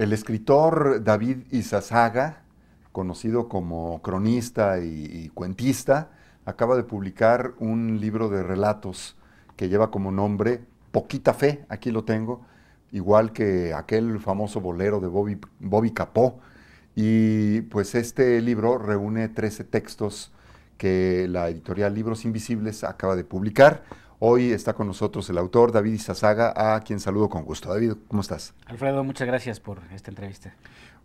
El escritor David Izazaga, conocido como cronista y, cuentista, acaba de publicar un libro de relatos que lleva como nombre Poquita Fe, aquí lo tengo, igual que aquel famoso bolero de Bobby, Bobby Capó. Y pues este libro reúne 13 textos que la editorial Libros Invisibles acaba de publicar. Hoy está con nosotros el autor David Izazaga, a quien saludo con gusto. David, ¿cómo estás? Alfredo, muchas gracias por esta entrevista.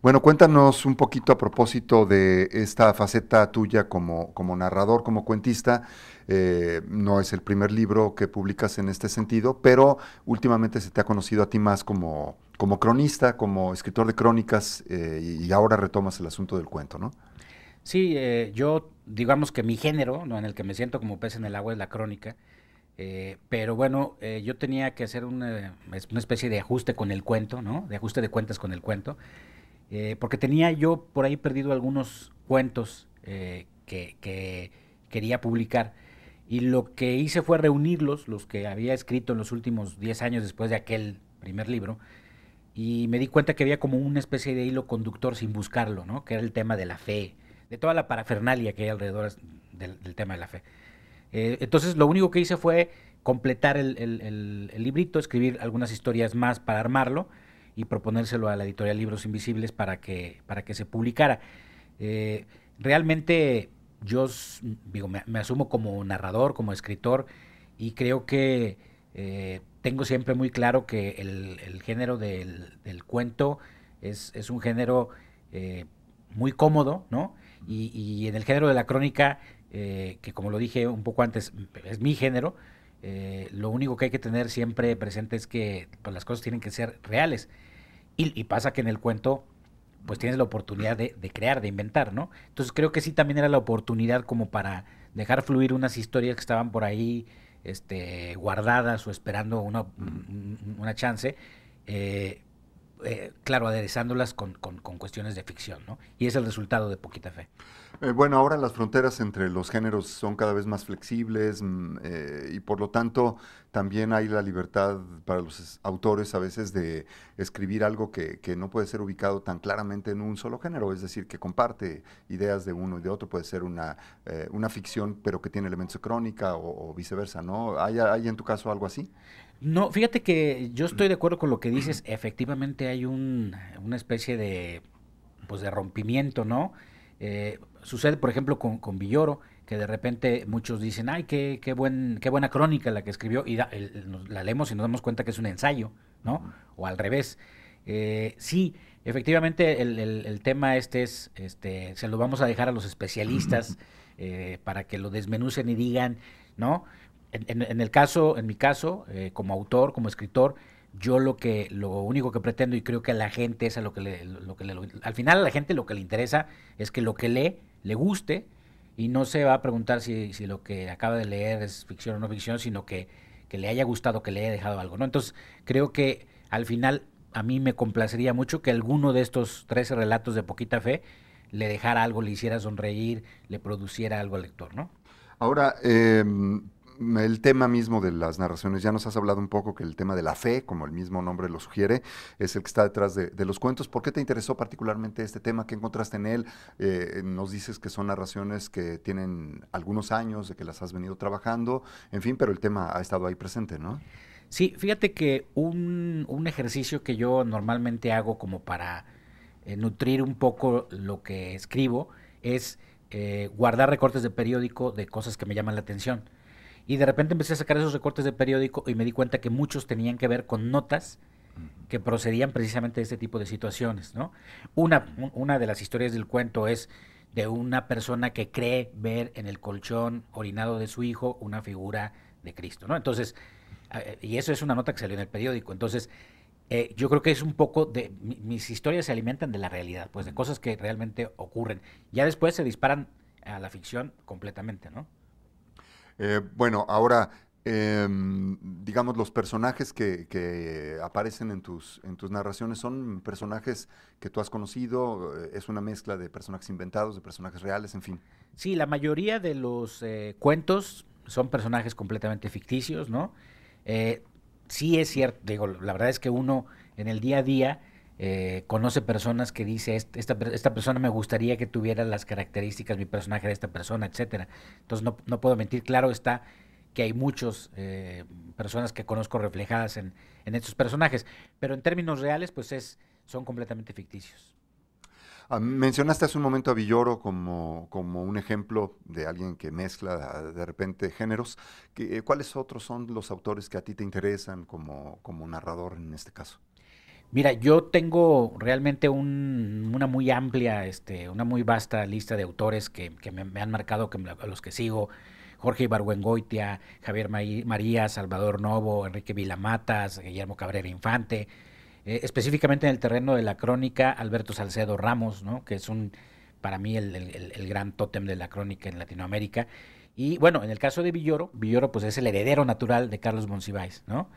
Bueno, cuéntanos un poquito a propósito de esta faceta tuya como, como narrador, como cuentista. Eh, no es el primer libro que publicas en este sentido, pero últimamente se te ha conocido a ti más como, como cronista, como escritor de crónicas, eh, y ahora retomas el asunto del cuento, ¿no? Sí, eh, yo digamos que mi género, ¿no? en el que me siento como pez en el agua, es la crónica. Eh, pero bueno, eh, yo tenía que hacer eh, una, especie de ajuste con el cuento, ¿no? De ajuste de cuentas con el cuento. porque tenía yo por ahí perdido algunos cuentos que, quería publicar. Y lo que hice fue reunirlos, los que había escrito en los últimos 10 años después de aquel primer libro. Y me di cuenta que había como una especie de hilo conductor sin buscarlo, ¿no? Que era el tema de la fe, de toda la parafernalia que hay alrededor del tema de la fe. Eh, entonces lo único que hice fue completar el, librito, escribir algunas historias más para armarlo y proponérselo a la editorial Libros Invisibles para que, para que se publicara. Eh, realmente yo digo, me, asumo como narrador, como escritor, y creo que eh, tengo siempre muy claro que el, género del, cuento es, un género muy cómodo, ¿no? Y, y en el género de la crónica eh, que como lo dije un poco antes, mm, es mi género, eh, lo único que hay que tener siempre presente es que pues, las cosas tienen que ser reales. Y, pasa que en el cuento, pues tienes la oportunidad de, crear, de inventar, ¿no? Entonces creo que sí también era la oportunidad como para dejar fluir unas historias que estaban por ahí este, guardadas o esperando una, mm, mm, una chance. Eh, eh, claro, aderezándolas con, con, cuestiones de ficción, ¿no? Y es el resultado de Poquita Fe. Eh, bueno, ahora las fronteras entre los géneros son cada vez más flexibles mm, eh, y por lo tanto también hay la libertad para los autores a veces de escribir algo que, que, no puede ser ubicado tan claramente en un solo género, es decir, que comparte ideas de uno y de otro, puede ser una, una ficción pero que tiene elementos de crónica o, viceversa, ¿no? ¿Hay en tu caso algo así? No, fíjate que yo estoy de acuerdo con lo que dices. Efectivamente hay una especie de, pues de rompimiento, ¿no? Eh, sucede, por ejemplo, con, Villoro, que de repente muchos dicen, ay, qué, qué, buen, qué buena crónica la que escribió, y la leemos y nos damos cuenta que es un ensayo, ¿no? O al revés. Eh, sí, efectivamente el, tema este es, este, se lo vamos a dejar a los especialistas eh, para que lo desmenucen y digan, ¿no? en, el caso, en mi caso, eh, como autor, como escritor, yo lo que lo único que pretendo y creo que a la gente es a lo que le, lo al final a la gente lo que le interesa es que lo que lee le guste y no se va a preguntar si, lo que acaba de leer es ficción o no ficción, sino que, le haya gustado, que le haya dejado algo, ¿no? Entonces, creo que al final a mí me complacería mucho que alguno de estos 13 relatos de poquita fe le dejara algo, le hiciera sonreír, le produciera algo al lector, ¿no? Ahora, eh, el tema mismo de las narraciones, ya nos has hablado un poco que el tema de la fe, como el mismo nombre lo sugiere, es el que está detrás de, los cuentos. ¿Por qué te interesó particularmente este tema? ¿Qué encontraste en él? Eh, nos dices que son narraciones que tienen algunos años de que las has venido trabajando, en fin, pero el tema ha estado ahí presente, ¿no? Sí, fíjate que un, un ejercicio que yo normalmente hago como para eh, nutrir un poco lo que escribo es eh, guardar recortes de periódico de cosas que me llaman la atención. Y de repente empecé a sacar esos recortes de periódico y me di cuenta que muchos tenían que ver con notas que procedían precisamente de este tipo de situaciones, ¿no? Una, una de las historias del cuento es de una persona que cree ver en el colchón orinado de su hijo una figura de Cristo, ¿no? Entonces, y eso es una nota que salió en el periódico. Entonces, eh, yo creo que es un poco de mis historias se alimentan de la realidad, pues de cosas que realmente ocurren. Ya después se disparan a la ficción completamente, ¿no? Eh, bueno, ahora, em, digamos, los personajes que, aparecen en tus, en tus narraciones son personajes que tú has conocido, eh, es una mezcla de personajes inventados, de personajes reales, en fin. Sí, la mayoría de los eh, cuentos son personajes completamente ficticios, ¿no? sí es cierto, digo, la verdad es que uno en el día a día eh, conoce personas que dice, esta, persona me gustaría que tuviera las características, mi personaje de esta persona, etcétera. Entonces no, puedo mentir, claro está que hay muchos eh, personas que conozco reflejadas en, estos personajes, pero en términos reales pues es, son completamente ficticios. Ah, mencionaste hace un momento a Villoro como, como un ejemplo de alguien que mezcla de repente géneros. ¿Cuáles otros son los autores que a ti te interesan como, como narrador en este caso? Mira, yo tengo realmente una muy amplia, este, una muy vasta lista de autores que, me, han marcado, a los que sigo. Jorge Ibargüengoitia, Javier María, Salvador Novo, Enrique Vilamatas, Guillermo Cabrera Infante. Eh, específicamente en el terreno de la crónica, Alberto Salcedo Ramos, ¿no? que es un, para mí el, el gran tótem de la crónica en Latinoamérica. Y bueno, en el caso de Villoro, Villoro pues es el heredero natural de Carlos Monsiváis, ¿no?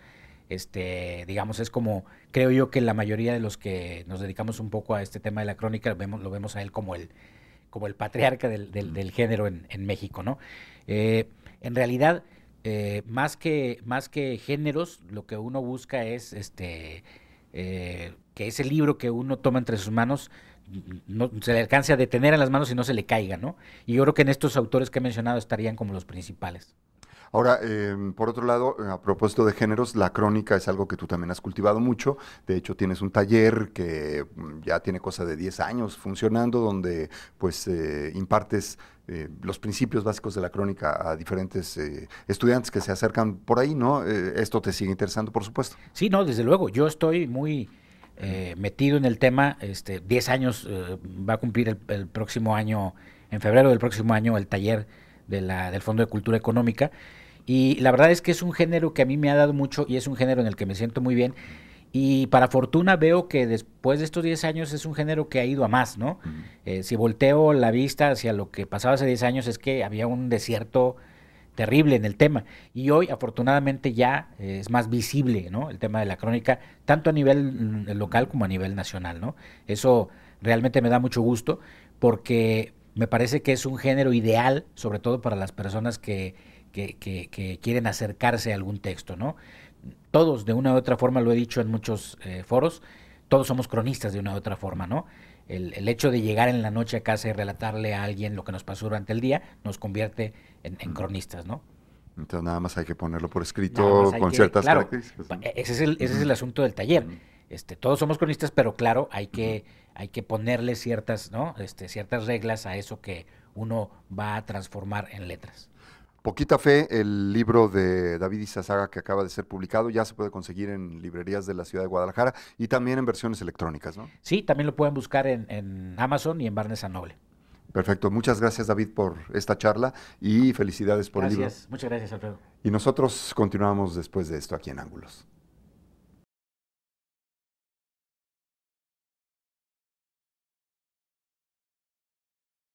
este, digamos, es como, creo yo que la mayoría de los que nos dedicamos un poco a este tema de la crónica, lo vemos, a él como el, como el patriarca del, género en, México, ¿no? Eh, en realidad, eh, más, que, más que géneros, lo que uno busca es este, eh, que ese libro que uno toma entre sus manos no, se le alcance a detener en las manos y no se le caiga, ¿no? Y yo creo que en estos autores que he mencionado estarían como los principales. Ahora, em, por otro lado, eh, a propósito de géneros, la crónica es algo que tú también has cultivado mucho. De hecho, tienes un taller que mm, ya tiene cosa de 10 años funcionando, donde pues eh, impartes eh, los principios básicos de la crónica a diferentes estudiantes que se acercan por ahí, ¿no? esto te sigue interesando, por supuesto. Sí, no, desde luego. Yo estoy muy metido en el tema. Este, 10 años va a cumplir el, el, próximo año, en febrero del próximo año, el taller la, del Fondo de Cultura Económica. Y la verdad es que es un género que a mí me ha dado mucho y es un género en el que me siento muy bien. Y para fortuna veo que después de estos 10 años es un género que ha ido a más, ¿no? Eh, si volteo la vista hacia lo que pasaba hace 10 años es que había un desierto terrible en el tema. Y hoy afortunadamente ya eh, es más visible, ¿no? El tema de la crónica, tanto a nivel local como a nivel nacional, ¿no? Eso realmente me da mucho gusto porque me parece que es un género ideal, sobre todo para las personas que, quieren acercarse a algún texto, ¿no? Todos, de una u otra forma, lo he dicho en muchos eh, foros, todos somos cronistas de una u otra forma, ¿no? El, hecho de llegar en la noche a casa y relatarle a alguien lo que nos pasó durante el día nos convierte en, cronistas, ¿no? Entonces nada más hay que ponerlo por escrito con ciertas prácticas. E-, ese, es el, asunto del taller. Este, todos somos cronistas, pero claro, hay que, hay que ponerle ciertas, este, ciertas reglas a eso que uno va a transformar en letras. Poquita Fe, el libro de David Izazaga que acaba de ser publicado, ya se puede conseguir en librerías de la ciudad de Guadalajara y también en versiones electrónicas, ¿no? Sí, también lo pueden buscar en, Amazon y en Barnes Noble. Perfecto, muchas gracias David por esta charla y felicidades por el libro. Gracias, muchas gracias Alfredo. Y nosotros continuamos después de esto aquí en Ángulos.